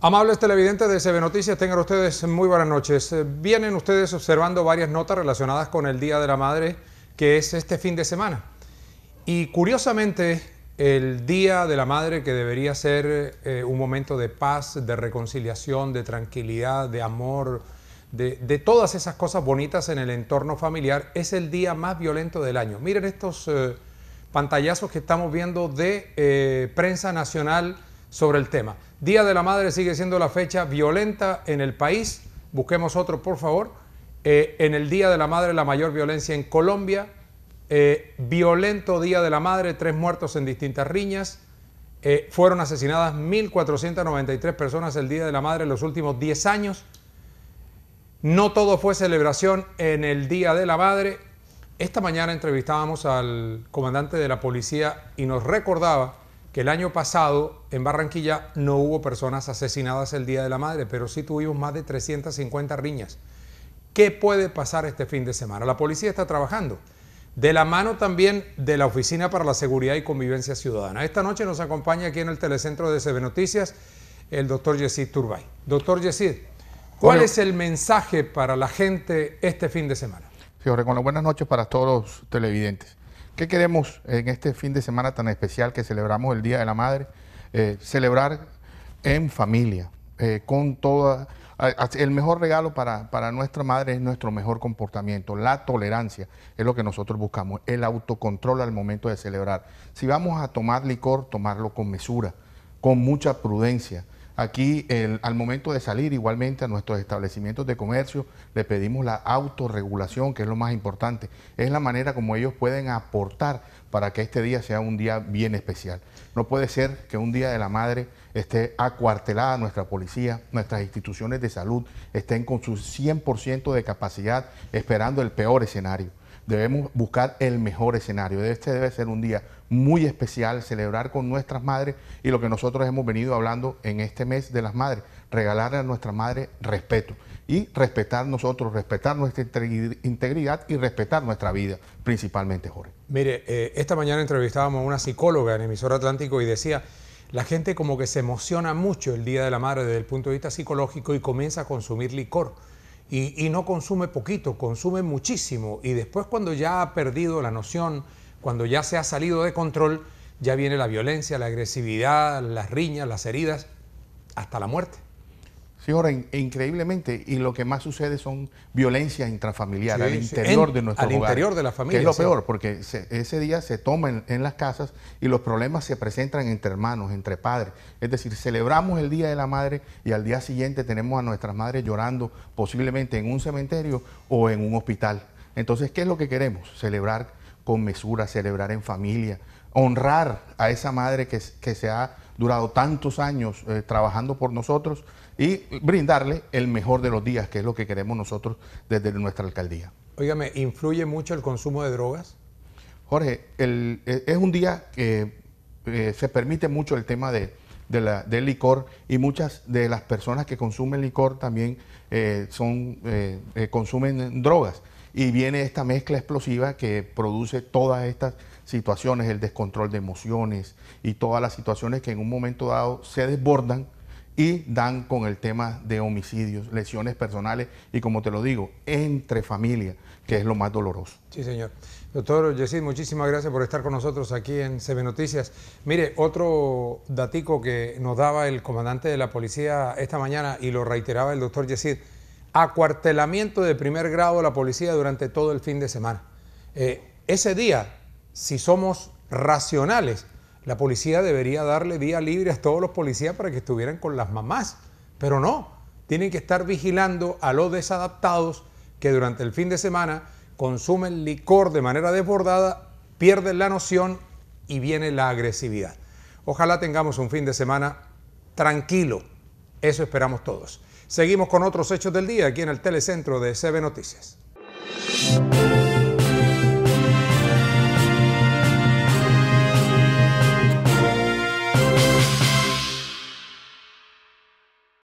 Amables televidentes de CB Noticias, tengan ustedes muy buenas noches. Eh, vienen ustedes observando varias notas relacionadas con el Día de la Madre, que es este fin de semana. Y curiosamente, el Día de la Madre, que debería ser eh, un momento de paz, de reconciliación, de tranquilidad, de amor, de, todas esas cosas bonitas en el entorno familiar, es el día más violento del año. Miren estos eh, pantallazos que estamos viendo de eh, prensa nacional sobre el tema. Día de la Madre sigue siendo la fecha violenta en el país. Busquemos otro, por favor. Eh, en el Día de la Madre, la mayor violencia en Colombia. violento Día de la Madre, tres muertos en distintas riñas. fueron asesinadas 1.493 personas el Día de la Madre en los últimos 10 años. No todo fue celebración en el Día de la Madre. Esta mañana entrevistábamos al comandante de la policía y nos recordaba que el año pasado en Barranquilla no hubo personas asesinadas el Día de la Madre, pero sí tuvimos más de 350 riñas. ¿Qué puede pasar este fin de semana? La policía está trabajando de la mano también de la Oficina para la Seguridad y Convivencia Ciudadana. Esta noche nos acompaña aquí en el telecentro de CB Noticias el doctor Yesid Turbay. Doctor Yesid, ¿Cuál es el mensaje para la gente este fin de semana? con las buenas noches para todos los televidentes. ¿Qué queremos en este fin de semana tan especial que celebramos el Día de la Madre? Eh, celebrar en familia, eh, con toda... El mejor regalo para, para nuestra madre es nuestro mejor comportamiento, la tolerancia, es lo que nosotros buscamos, el autocontrol al momento de celebrar. Si vamos a tomar licor, tomarlo con mesura, con mucha prudencia, aquí al momento de salir igualmente a nuestros establecimientos de comercio, le pedimos la autorregulación, que es lo más importante. Es la manera como ellos pueden aportar para que este día sea un día bien especial. No puede ser que un Día de la Madre esté acuartelada nuestra policía, nuestras instituciones de salud estén con su 100% de capacidad esperando el peor escenario. Debemos buscar el mejor escenario. Este debe ser un día muy especial, celebrar con nuestras madres y lo que nosotros hemos venido hablando en este mes de las madres, regalarle a nuestra madre respeto y respetar nosotros, respetar nuestra integridad y respetar nuestra vida, principalmente, Jorge. Mire, eh, esta mañana entrevistábamos a una psicóloga en Emisor Atlántico y decía, la gente como que se emociona mucho el Día de la Madre desde el punto de vista psicológico y comienza a consumir licor y, no consume poquito, consume muchísimo y después cuando ya ha perdido la noción, cuando ya se ha salido de control, ya viene la violencia, la agresividad, las riñas, las heridas, hasta la muerte. Sí, ahora e increíblemente, y lo que más sucede son violencia intrafamiliar al interior de nuestro hogar. Al interior de la familia. Que es lo peor, porque ese día se toma en, las casas y los problemas se presentan entre hermanos, entre padres. Es decir, celebramos el Día de la Madre y al día siguiente tenemos a nuestras madres llorando posiblemente en un cementerio o en un hospital. Entonces, ¿qué es lo que queremos? Celebrar con mesura, celebrar en familia, honrar a esa madre que se ha durado tantos años eh, trabajando por nosotros y brindarle el mejor de los días, que es lo que queremos nosotros desde nuestra alcaldía. Óigame, ¿influye mucho el consumo de drogas? Jorge, eh, es un día que eh, se permite mucho el tema del licor y muchas de las personas que consumen licor también son, consumen drogas. Y viene esta mezcla explosiva que produce todas estas situaciones, el descontrol de emociones y todas las situaciones que en un momento dado se desbordan y dan con el tema de homicidios, lesiones personales y como te lo digo, entre familia, que es lo más doloroso. Sí, señor. Doctor Yesid, muchísimas gracias por estar con nosotros aquí en CB Noticias. Mire, otro datico que nos daba el comandante de la policía esta mañana y lo reiteraba el doctor Yesid, acuartelamiento de primer grado de la policía durante todo el fin de semana. Eh, ese día si somos racionales, la policía debería darle día libre a todos los policías para que estuvieran con las mamás, pero no, tienen que estar vigilando a los desadaptados que durante el fin de semana consumen licor de manera desbordada, pierden la noción y viene la agresividad. Ojalá tengamos un fin de semana tranquilo, eso esperamos todos. Seguimos con otros hechos del día aquí en el telecentro de CB Noticias.